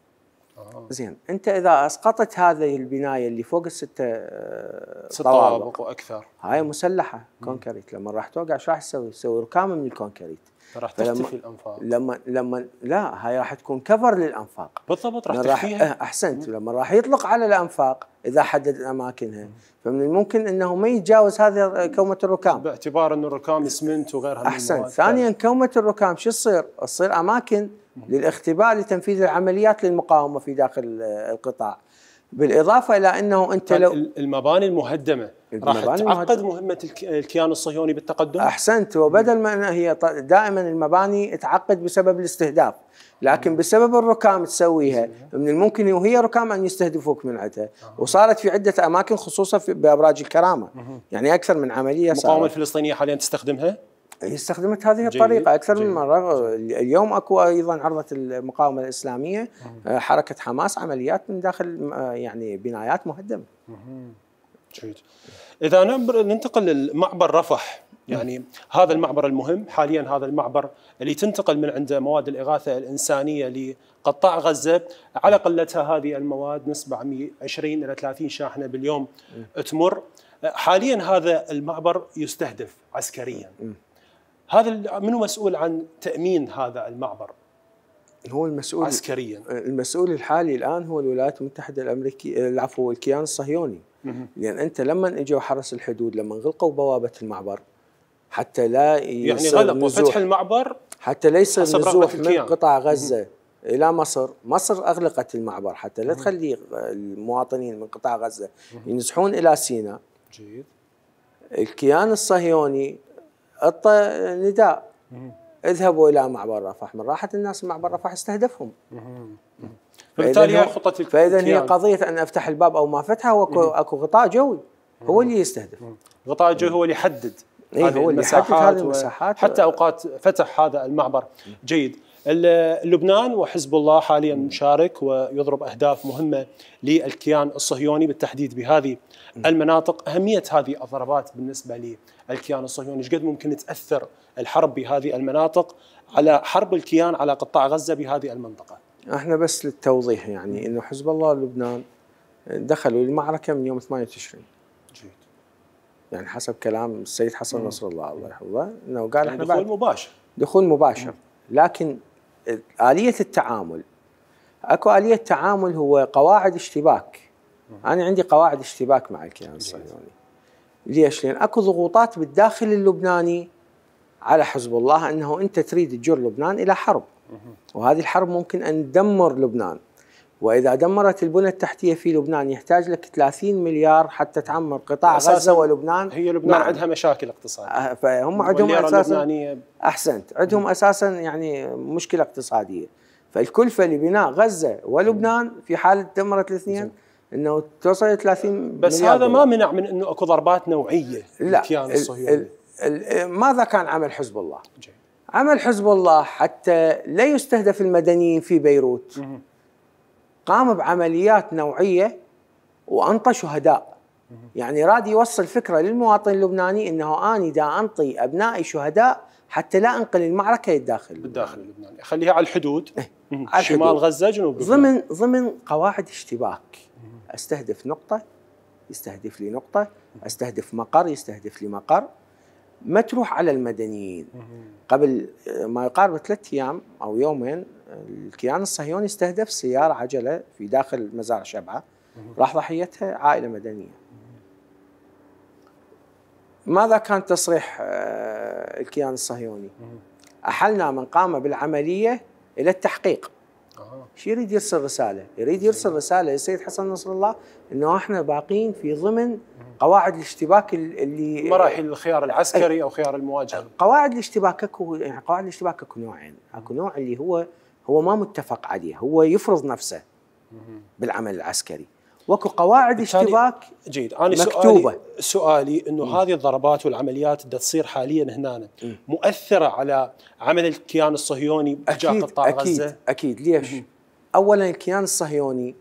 آه. زين انت اذا اسقطت هذه البنايه اللي فوق الستة آه، طوابق واكثر هاي مسلحه كونكريت لما راح توقع شو راح تسوي؟ تسوي ركام من الكونكريت راح تختفي الانفاق لما لما لا هاي راح تكون كفر للانفاق بالضبط راح تكفيها إيه، احسنت لما راح يطلق على الانفاق اذا حدد اماكنها فمن الممكن انه ما يتجاوز هذه كومه الركام باعتبار انه الركام اسمنت وغيرها احسنت ثانيا كومه الركام شو تصير؟ تصير اماكن للاختباء لتنفيذ العمليات للمقاومه في داخل آه، القطاع بالاضافه الى انه انت طيب، لو المباني المهدمه راح تعقد مهمه الكيان الصهيوني بالتقدم احسنت وبدل ما هي دائما المباني تعقد بسبب الاستهداف لكن بسبب الركام تسويها من الممكن وهي ركام ان يستهدفوك من عندها آه. وصارت في عده اماكن خصوصا في بابراج الكرامه يعني اكثر من عمليه صارت المقاومه الفلسطينيه حاليا تستخدمها؟ هي استخدمت هذه الطريقه اكثر جيد. من مره اليوم اكو ايضا عرضه المقاومه الاسلاميه آه، حركه حماس عمليات من داخل آه، يعني بنايات مهدمه. جيد. اذا ننتقل لمعبر رفح يعني نعم. هذا المعبر المهم حاليا هذا المعبر اللي تنتقل من عنده مواد الإغاثة الإنسانية لقطاع غزة على قلتها هذه المواد نسبة 20 إلى 30 شاحنة باليوم تمر آه، حاليا هذا المعبر يستهدف عسكريا هذا منو مسؤول عن تامين هذا المعبر؟ هو المسؤول عسكريا آه، المسؤول الحالي الان هو الولايات المتحده الامريكيه العفو آه، الكيان الصهيوني لان يعني انت لما اجوا حرس الحدود لما غلقوا بوابه المعبر حتى لا يعني غلقوا فتح المعبر حتى لا يصير نزوح من قطاع غزه الى مصر، مصر اغلقت المعبر حتى لا تخلي المواطنين من قطاع غزه ينزحون الى سيناء. جيد الكيان الصهيوني نداء اذهبوا الى معبر رفح من راحت الناس معبر رفح استهدفهم فبالتالي هي خطه فاذا هي قضيه ان افتح الباب او ما فتحه واكو اكو غطاء جوي هو اللي يستهدف غطاء جوي هو اللي يحدد إيه، هذه هو المساحات, هذه المساحات حتى اوقات فتح هذا المعبر جيد لبنان وحزب الله حاليا مشارك ويضرب اهداف مهمه للكيان الصهيوني بالتحديد بهذه المناطق، اهميه هذه الضربات بالنسبه للكيان الصهيوني، ايش قد ممكن تاثر الحرب بهذه المناطق على حرب الكيان على قطاع غزه بهذه المنطقه؟ احنا بس للتوضيح يعني انه حزب الله لبنان دخلوا المعركه من يوم 8 تشرين. جيد. يعني حسب كلام السيد حسن نصر الله الله يحفظه انه قال يعني احنا دخول مباشر دخول مباشر لكن آلية التعامل اكو آلية تعامل هو قواعد اشتباك أنا عندي قواعد اشتباك مع الكيان الصهيوني ليش؟ لأن اكو ضغوطات بالداخل اللبناني على حزب الله أنه أنت تريد تجر لبنان إلى حرب وهذه الحرب ممكن أن تدمر لبنان وإذا دمرت البنى التحتية في لبنان يحتاج لك 30 مليار حتى تعمر قطاع غزة ولبنان هي لبنان نعم. عندها مشاكل اقتصادية آه، فهم عندهم أساسا اللبنانية. أحسنت عندهم أساسا يعني مشكلة اقتصادية فالكلفة لبناء غزة ولبنان في حالة دمرت الاثنين انه توصل 30 بس هذا دولار. ما منع من انه اكو ضربات نوعيه للكيان الصهيوني ماذا كان عمل حزب الله؟ جي. عمل حزب الله حتى لا يستهدف المدنيين في بيروت قام بعمليات نوعيه وانطى شهداء يعني راد يوصل فكره للمواطن اللبناني انه أنا دا انطي ابنائي شهداء حتى لا انقل المعركه للداخل بالداخل اللبناني خليها إيه، على الحدود شمال غزه جنوب ضمن ضمن قواعد اشتباك استهدف نقطه يستهدف لي نقطه استهدف مقر يستهدف لي مقر ما تروح على المدنيين قبل آه، ما يقارب ثلاث ايام او يومين الكيان الصهيوني استهدف سياره عجله في داخل مزارع شبعه راح ضحيتها عائله مدنيه ماذا كان تصريح آه، الكيان الصهيوني؟ احلنا من قام بالعمليه الى التحقيق شو يريد يرسل رساله؟ يريد يرسل رساله للسيد حسن نصر الله انه احنا باقين في ضمن قواعد الاشتباك اللي مراحل الخيار العسكري او خيار المواجهه قواعد الاشتباك اكو يعني قواعد الاشتباك اكو نوعين، اكو نوع اللي هو هو ما متفق عليه، هو يفرض نفسه بالعمل العسكري واكو قواعد اشتباك جيد انا مكتوبه سؤالي, سؤالي انه هذه الضربات والعمليات اللي تصير حاليا هنا مؤثره على عمل الكيان الصهيوني تجاه قطاع أكيد غزه اكيد ليش؟ مم. اولا الكيان الصهيوني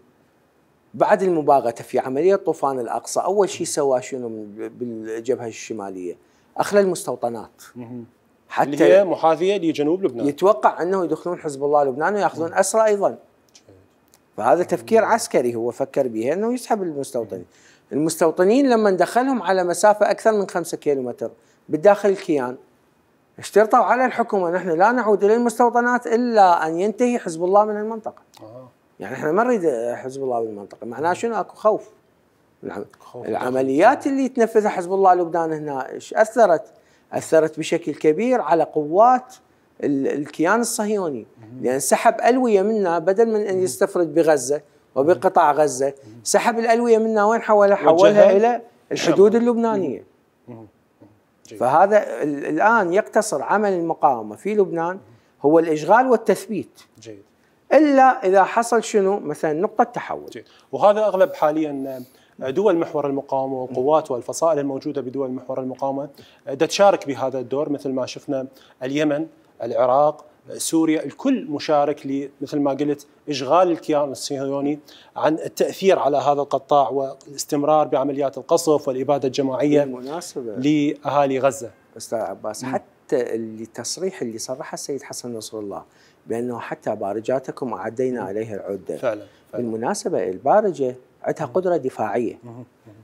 بعد المباغته في عمليه طوفان الاقصى اول شيء سواه شنو بالجبهه الشماليه؟ اخلى المستوطنات مم. حتى اللي هي محاذيه لجنوب لبنان يتوقع انه يدخلون حزب الله لبنان وياخذون اسرى ايضا فهذا تفكير عسكري هو فكر به انه يسحب المستوطنين المستوطنين لما دخلهم على مسافه اكثر من خمسة كيلومتر بالداخل الكيان اشترطوا على الحكومه نحن لا نعود الى المستوطنات الا ان ينتهي حزب الله من المنطقه. آه. يعني احنا ما نريد حزب الله بالمنطقه، معناه شنو اكو خوف. خوف العمليات اللي تنفذها حزب الله لبنان هنا ايش اثرت؟ اثرت بشكل كبير على قوات الكيان الصهيوني لان سحب الويه منا بدل من ان يستفرد بغزه وبقطاع غزه سحب الالويه منا وين حولها؟ حولها الى الحدود اللبنانيه فهذا الان يقتصر عمل المقاومه في لبنان هو الاشغال والتثبيت جيد الا اذا حصل شنو مثلا نقطه تحول جيد. وهذا اغلب حاليا آه، دول محور المقاومه والقوات والفصائل الموجوده بدول محور المقاومه آه، تشارك بهذا الدور مثل ما شفنا اليمن العراق سوريا الكل مشارك مثل ما قلت إشغال الكيان الصهيوني عن التأثير على هذا القطاع والاستمرار بعمليات القصف والإبادة الجماعية بالمناسبة لأهالي غزة أستاذ عباس حتى التصريح اللي صرحه السيد حسن نصر الله بأنه حتى بارجاتكم أعدينا عليها العدة فعلا, فعلا. بالمناسبة البارجة عندها قدرة دفاعية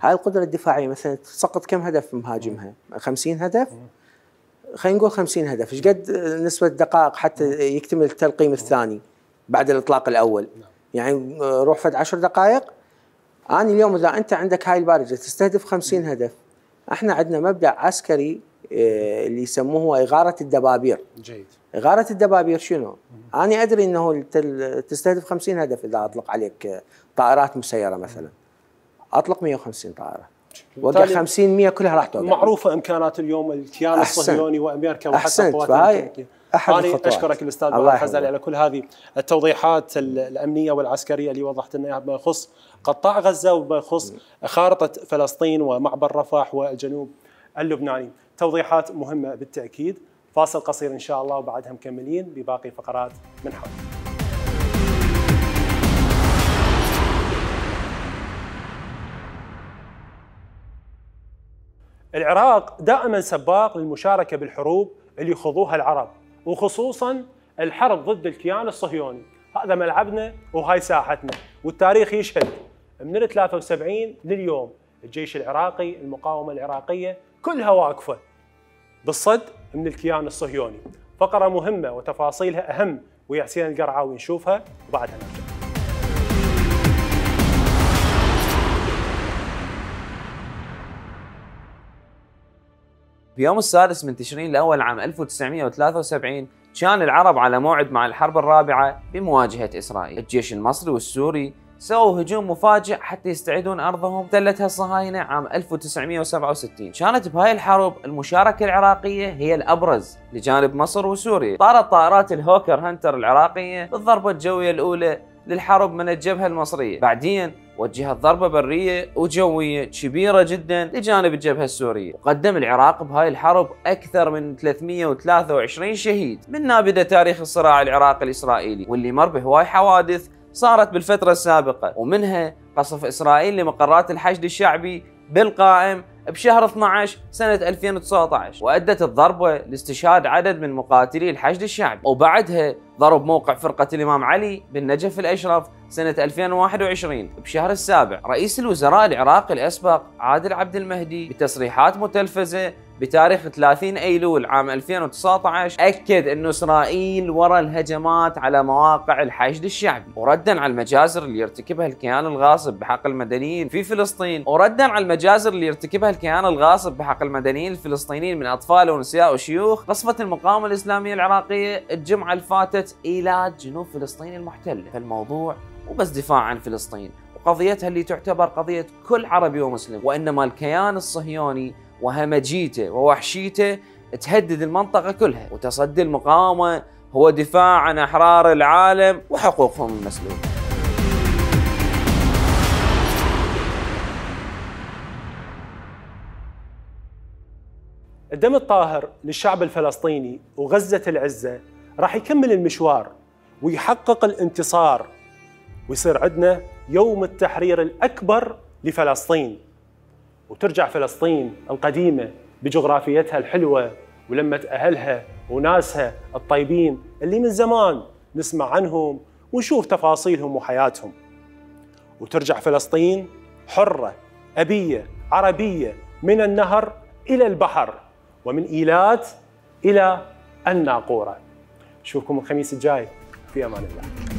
هاي القدرة الدفاعية مثلا سقط كم هدف مهاجمها 50 هدف خلينا نقول 50 هدف ايش قد نسبه دقائق حتى نعم. يكتمل التلقيم الثاني بعد الاطلاق الاول نعم. يعني روح فد 10 دقائق انا اليوم اذا انت عندك هاي البارجه تستهدف 50 نعم. هدف احنا عندنا مبدا عسكري آه، اللي يسموه هو اغاره الدبابير جيد اغاره الدبابير شنو؟ انا ادري انه تستهدف 50 هدف اذا اطلق عليك طائرات مسيره مثلا اطلق 150 طائره وقع 50 طيب. 100 كلها راح توقع معروفه امكانات اليوم الكيان الصهيوني وامريكا وحتى القوات المتحده احد أنا الخطوات. اشكرك الاستاذ الله الحزالي على كل هذه التوضيحات الامنيه والعسكريه اللي وضحت لنا اياها بما يخص قطاع غزه وما يخص خارطه فلسطين ومعبر رفح والجنوب اللبناني توضيحات مهمه بالتاكيد فاصل قصير ان شاء الله وبعدها مكملين بباقي فقرات من حول العراق دائما سباق للمشاركه بالحروب اللي يخوضوها العرب وخصوصا الحرب ضد الكيان الصهيوني هذا ملعبنا وهاي ساحتنا والتاريخ يشهد من ال 73 لليوم الجيش العراقي المقاومه العراقيه كلها واقفه بالصد من الكيان الصهيوني فقره مهمه وتفاصيلها اهم ويا حسين القرعاوي نشوفها وبعدها نرجع في يوم السادس من تشرين الأول عام 1973 كان العرب على موعد مع الحرب الرابعة بمواجهة إسرائيل الجيش المصري والسوري سووا هجوم مفاجئ حتى يستعيدون أرضهم تلتها الصهاينة عام 1967 كانت بهاي الحرب المشاركة العراقية هي الأبرز لجانب مصر وسوريا طارت طائرات الهوكر هنتر العراقية بالضربة الجوية الأولى للحرب من الجبهة المصرية بعدين وجهت ضربة برية وجوية كبيرة جدا لجانب الجبهة السورية وقدم العراق بهاي الحرب أكثر من 323 شهيد من نابدة تاريخ الصراع العراقي الإسرائيلي واللي مر بهواي حوادث صارت بالفترة السابقة ومنها قصف إسرائيل لمقرات الحشد الشعبي بالقائم بشهر 12 سنة 2019 وأدت الضربة لاستشهاد عدد من مقاتلي الحشد الشعبي وبعدها ضرب موقع فرقة الإمام علي بالنجف الأشرف سنة 2021 بشهر السابع رئيس الوزراء العراقي الأسبق عادل عبد المهدي بتصريحات متلفزة بتاريخ 30 ايلول عام 2019 اكد انه اسرائيل وراء الهجمات على مواقع الحشد الشعبي وردا على المجازر اللي يرتكبها الكيان الغاصب بحق المدنيين في فلسطين وردا على المجازر اللي يرتكبها الكيان الغاصب بحق المدنيين الفلسطينيين من اطفال ونساء وشيوخ قصفت المقاومه الاسلاميه العراقيه الجمعه اللي فاتت جنوب فلسطين المحتله فالموضوع مو بس دفاع عن فلسطين وقضيتها اللي تعتبر قضيه كل عربي ومسلم وانما الكيان الصهيوني وهمجيته ووحشيته تهدد المنطقة كلها وتصدي المقاومة هو دفاع عن أحرار العالم وحقوقهم المسلوبة الدم الطاهر للشعب الفلسطيني وغزة العزة راح يكمل المشوار ويحقق الانتصار ويصير عندنا يوم التحرير الأكبر لفلسطين وترجع فلسطين القديمة بجغرافيتها الحلوة ولمة أهلها وناسها الطيبين اللي من زمان نسمع عنهم ونشوف تفاصيلهم وحياتهم وترجع فلسطين حرة أبية عربية من النهر إلى البحر ومن إيلات إلى الناقورة نشوفكم الخميس الجاي في أمان الله